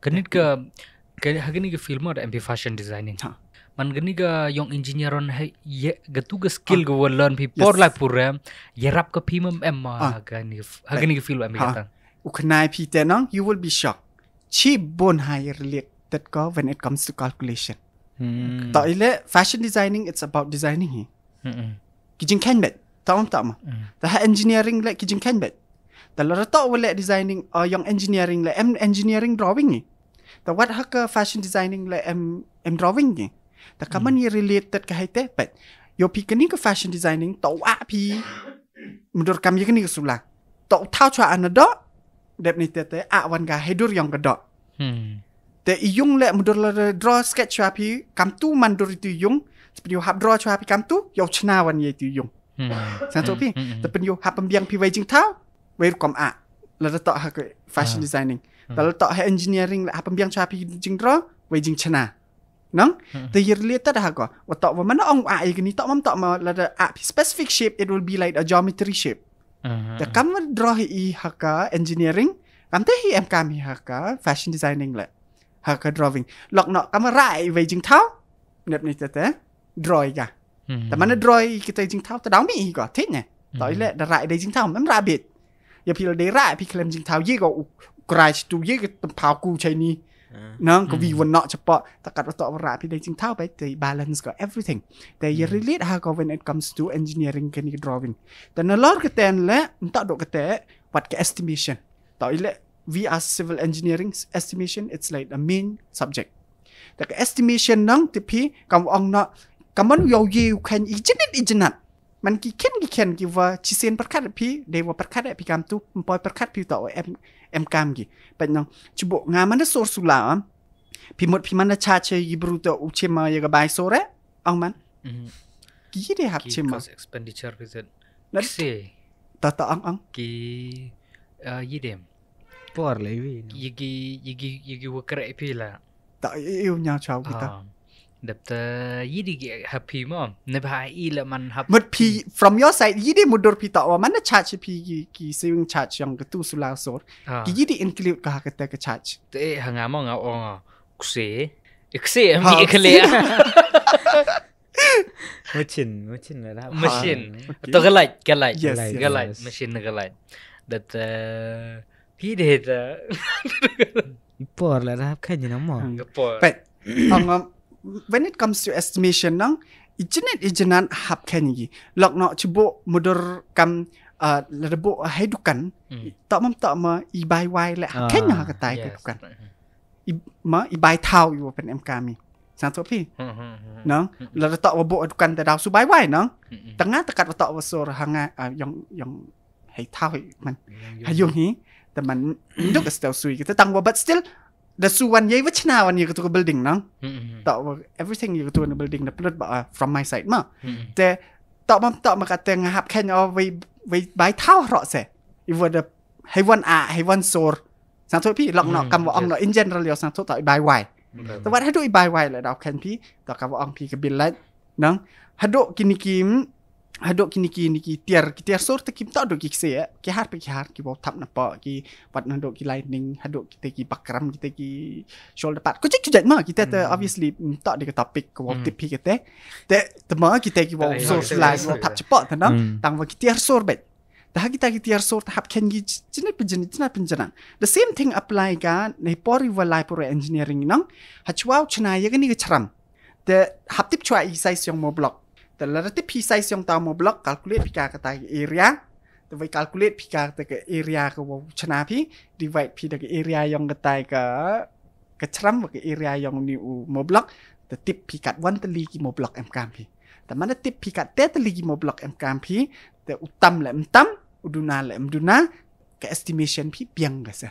Gani ke Gani ke film ada MP fashion designing ha. Man gani ke Yang engineer on hai, ye, Getu ke skill ke ha. Will learn Por lai pur rem eh. Yerap ha. ah, ke film Em ma Gani ke Gani ke film MP datang Ukenai pi tenang You will be shocked Cheap bon hai Relik That go When it comes to calculation hmm. Tak ile Fashion designing It's about designing hi. Kijin ken bet Tak om tak ma Tak mm. engineering Like kijin ken bet Tak lorotok Will designing uh, Yang engineering Like engineering drawing ni the what hak fashion designing le like, am am drawing ni the mm. company related ke hate but yo pi ke ni ke fashion designing to wa pi mudur kam ye ke ni ke sula to tau cha anado dep ni te te a wan ga hedur yang kedo hmm te iyung le mudur le draw sketch cha pi kam tu mandur itu yung sepi yo hab draw cha pi kam tu yo chna wan ye tu yung hmm sa to pi hmm. Hmm. te pen yo hab biang pi wei jing tau wei kom a le to ha ke fashion ah. designing តលតហេ engineering លហពំយ៉ាងឆាពីជីងត្រវេជីងឆ្នាណងតែយឺលៀតតហកវតវមិនអងអៃគនីតមកតមកលអ specific shape it will be like a geometry shape តែកំត្រហីហក engineering កំតែហីអមកាមហក fashion designing លហក drawing លកណកកំរ៉ៃវេជីងថោនេបនេះតតែ draw កាតែមិន draw គិតជីងថោតដៅមីក៏ទេណែតលរ៉ៃដេជីងថោមិនរ៉ាបិតอย่าพี่เราได้ร่าพี่เคลมจิงเท้ายี่ก็อุกรายตูยี่ก็ต้อเผากูใช่นี้น้องก็วีวันเนาะเฉพาะตะกัดวัตถุราพี่ได้จิงเท้าไปแต่บาลานซ์ก็ everything แต่อย่ารีลีดฮาก็ when it comes to engineering กันี่ drawing แต่นั่นลอดกระแตนและมันต้องดกกระแต what ก็ estimation ต่ออีละ we are civil engineering estimation it's like the main subject แต่ก็ estimation น้องที่พี่กำว่องเนาะกำมันยาวยิ่งแค่อีจินิดอีจินัดมันกี่เข็นกี่เข็นกี่ว่าชิเซนประคัดพี่เดว่าประคัดพี่กามตุปอยประคัดพี่ต่อเอ็มเอ็มกามกี่เป็นน้องจุบงามันได้โซสุลาพี่หมดพี่มันได้ชาเชยบรูต่ออุเชมาอย่างกับใบโซเรเอามันกี่ได้ครับเชมา expenditure คือจะนั่นสิต่อต่ออังอังกี่เอ่อยี่เดมปอร์เลยวียี่กี่ยี่กี่ยี่กี่วักเรพี่ละต่อเอวเงาชาวกี่ต่อเดบต์ยี่ดีกีฮับพีมอมเนบายอีละมันฮับมดพี from your side ยี่ดีมุดดร์พีต่อว่ามันจชาร์จพีกี่กี่เซิงชาร์จยังกตู้สุลาโซกี่ยี่ดีอินคลิปกับฮักเตะกับชาร์จเต้หงามองเอาองคุเซคุเซมีคลิปมชินมชินเลยนะมชินตัวก็ไล์ก็ไลท์ก็ไลท์มชินก็ไล์เดบต์พี่เดบต์ปอดเลยนะครับแค่ยี่น้ำมองปอดแต่ของ when it comes to estimation nang ijenet ijenan hap ken gi lok no chibo mudur kam uh, lebo hedukan hmm. tak mem tak ma ibai wai le ken ha ka tai kan ma ibai tau yu pen em kami sang tu pi no la ta wa bo kan da su bai wai no hmm, hmm. tengah tekat wa ta wa sur hanga uh, yang yang hai tau man hayu ni teman duk still sui kita tang but still ดสุวรรณยัยวัชนาวันยู่ก็ตัวบิลดิ่งเนางตอว่า everything ยู่ก็ตัวในบิลดิ่งนะพูดบอก from my side มาแต่ตอมาตอบมากระแตงหับแค่เนาะไว้ไว้ใบเท้าเหรอเสอีวันเดอให้วันอาให้วันโซรสังทุกพี่ลองเนาะคำว่าอังเนาะอินเจนเราเรียวสังทุกต่ออใบไวแต่ว่าให้ดูอใบไวเลยเราแค่พี่ต่อคำว่าอังพี่กับบิลเลนเนาะใหดูกินกิม hadok kini kini ni ki tiar ki tiar sor te kim ta do ya ki har eh. pe ki har ki tap napa pa ki pat na do lightning hadok kita ki pakram kita ki show dapat ku cik jet ma kita te hmm. obviously mm, tak de topik ko wa hmm. tip ki eh. te te kita ki bo so slide wa tap cepat ta na hmm. tang wa ki tiar sor bet dah kita ki tiar sor tap ken gi jenis pe jenis na pen the same thing apply kan nih pori walai pori engineering nang ha chwa chna ye keceram ki charam hap tip cua isai syong mo block relative p size ចុងតោមក block calculate ពីការកតា area ទៅវិញ calculate ពីការទៅ area របស់ឆ្នាំពី divide ពីទៅ area យ៉ាងកតាកកឆ្នាំមក area យ៉ាងនេះមក block ទៅ tip ពីកាត់1ទៅលីមក block MKP តែមិន tip ពីកាត់តេទៅលីមក block MKP ទៅឧត្តមលំតំឧឌុណាលំឌុណាក estimation ពីបៀងកស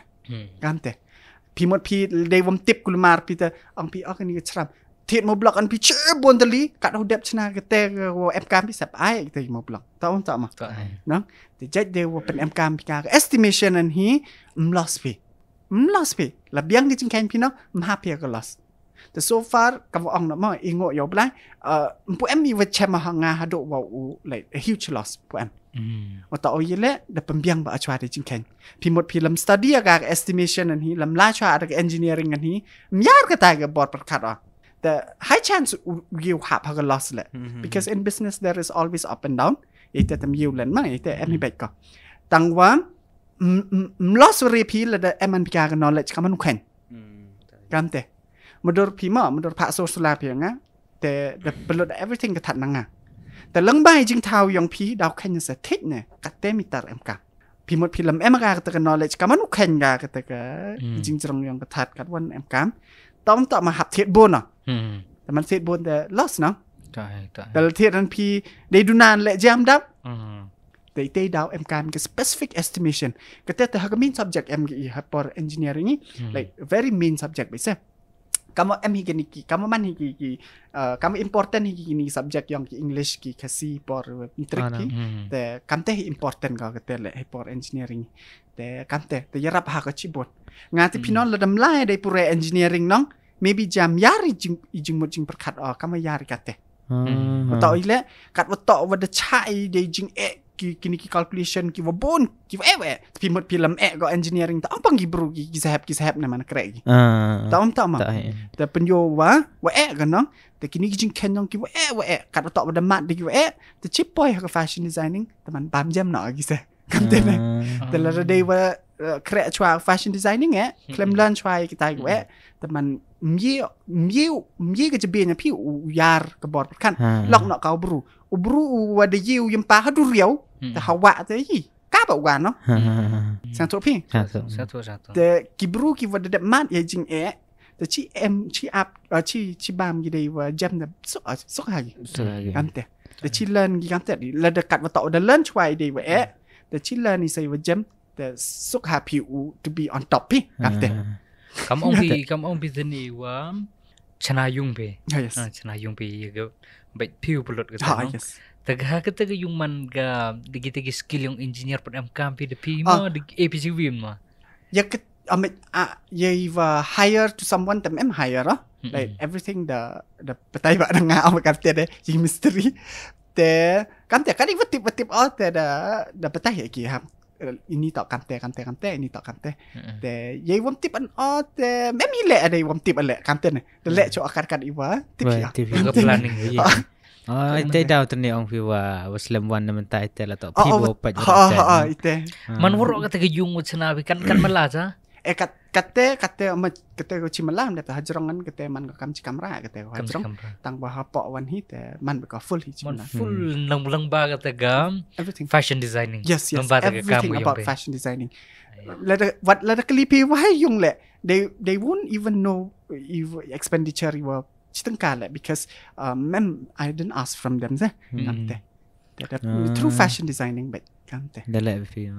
កម្មតែពីមកពី day វំ tip គុលម៉ាពីទៅអង្គពីអស់គ្នាឆ្នាំ thiết một block ăn bị chữ buồn tờ lý cả đâu đẹp chna cái tê em cam bị sập ai thì một block tao không tao mà nó thì chết đều bên em cam bị cái estimation anh hi um loss bị um loss bị là biang đi trên khen pino um happy cái loss the so far cái vợ ông nó mà ý ngộ yếu lại ờ bu em đi vật chém mà hàng ngà hà độ vào u lại huge loss bu em ว่าต่อเอาเยอะดับเป็นเบียงบ่าชวาได้จริงแข็งพี่หมดพี่ลำ study กับ estimation อันนี้ลำลาชวากับ engineering อันนี้มียากก็ตายกับบอร์ดประคัดอ่ะ the high chance you have a loss -hmm. because in business there is always up and down ite tam you len ma ite n y bet ko tang wa loss re pi le the em an pia ka knowledge ka man khen kam te modor pi ma modor pha so sula pi nga te the blood everything ka that nang nga te lang bai jing thao yong pi dau khen se thích ne ka te mi tar em ka พหมดพี่ลำเอ็มกากตะกันนอเลจกามันอุเ็นกากตะกะจริงจังยองกระทัดกัดวันเอ็มกามต้องต่อมาหับเทียบนอ่ะแต่มันเทียบนแต่ลอสเนาะใช่แต่เทียบนั้นพีได้ดูนานและแจมดับแต่เตดาวเอ็มการก็ specific estimation ก็แต่ถ้าก็ main subject เอ็มกี่ครับ for engineering นี่ like very main subject ไปซะ kamu em higi ni ki kamu man higi ki uh, kamu important higi ni subjek yang ki english ki kasi por intrik ah, ki hmm, hmm. te kam te important ka ke tele por engineering te kam te te yarap ha ka chibon nga ti hmm. pinon la dam lai de pure engineering nong maybe jam yari jing jing mo perkat o ah, kamu yari ka te Hmm. Ah, ile kat wetok wede chai de jing e kini ki calculation ki bon ki eh eh tapi film film eh go engineering tak apa ki bro ki kisahap kisahap nama nak kerek ah ta om ta ma ta penjo wa wa eh kan nang ta kini ki jing kenong ki eh wa eh kada tak pada mat ki eh ta chip boy ke fashion designing teman man bam jam na ki se kan te ne ta la de wa kerek chua fashion designing eh klem hmm. lan chua ki ta ki eh teman man mie mie mie ke jebe nya pi u yar ke bor kan ah. lok no kau bro Ubru wadiyu yang pahadur riau de hawak de hi kaba uga no sang to pi sang to sang to de kibru ki vada de mat ye jing e de chi em chi ap chi chi bam gi de wa jam de so so ha gi am te de chi len gi am te la de kat wa to de len chwai de wa e de chi len ni say wa jam de so ha pi u to be on top pi am te kam ong pi kam ong pi de ni wa chana yung be à, chana yung be ye go bet piu bulot ga ta Tagha ka taga yung man ga digitigi skill yang engineer pun ng kampi de pima uh, de APC win ma. Ya ket um, uh, ya iba hire to someone tem em hire ah. Mm-hmm. Like everything the the petai ba nga ang kapte de yung mystery. Te kante kan iba tip tip out te da da petai ki ha. Ini tak kante kante kante ini tak kante. Te ya iwan tip an out te memile ada iwan tip ale kante ne. Le cho akar kan mm. iba ah. tip ya. Tip ya planning ya. Ah, oh, ite dah tu ni orang fiwa. Waslam wan naman ta ite la to. Oh, oh, oh, oh, ite. Man waro kata ke yung wud sanabi kan kan mala ah. Eh, kat kate kate ma kate ko chi malam de hajrongan kate man ko kam chi kamra kate ko tang bahap ha po wan hi man ko full hi man full nang bulang ba kate gam everything fashion designing yes yes everything about fashion designing Lada what let the clip why yung le they they won't even know if expenditure were chitangkala because uh, ma'am, I didn't ask from them. There. Mm. Through fashion designing, Through fashion designing, but.